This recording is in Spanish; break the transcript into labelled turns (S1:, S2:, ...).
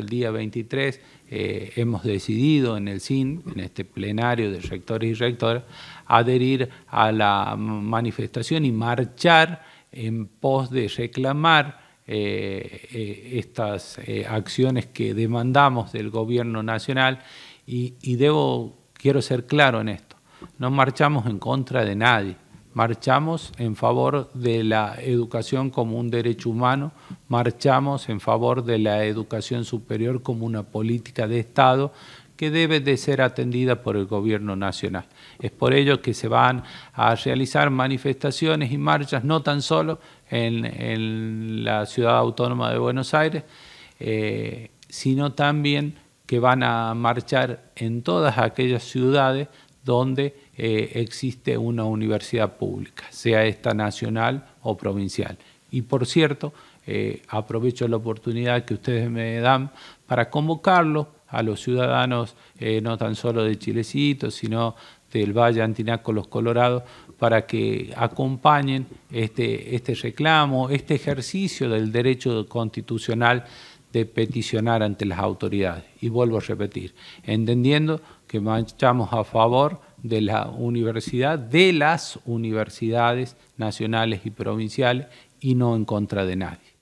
S1: el día 23 eh, hemos decidido en el SIN, en este plenario de rectores y rectoras, adherir a la manifestación y marchar en pos de reclamar eh, eh, estas acciones que demandamos del gobierno nacional y, debo, quiero ser claro en esto, no marchamos en contra de nadie, marchamos en favor de la educación como un derecho humano, marchamos en favor de la educación superior como una política de Estado que debe de ser atendida por el gobierno nacional. Es por ello que se van a realizar manifestaciones y marchas no tan solo en, la ciudad autónoma de Buenos Aires, eh, sino también que van a marchar en todas aquellas ciudades donde eh, existe una universidad pública, sea esta nacional o provincial. Y por cierto, eh, aprovecho la oportunidad que ustedes me dan para convocarlo a los ciudadanos, eh, no tan solo de Chilecito, sino del Valle Antinaco Los Colorados, para que acompañen este, este reclamo, este ejercicio del derecho constitucional de peticionar ante las autoridades. Y vuelvo a repetir, entendiendo que marchamos a favor de la universidad, de las universidades nacionales y provinciales, y no en contra de nadie.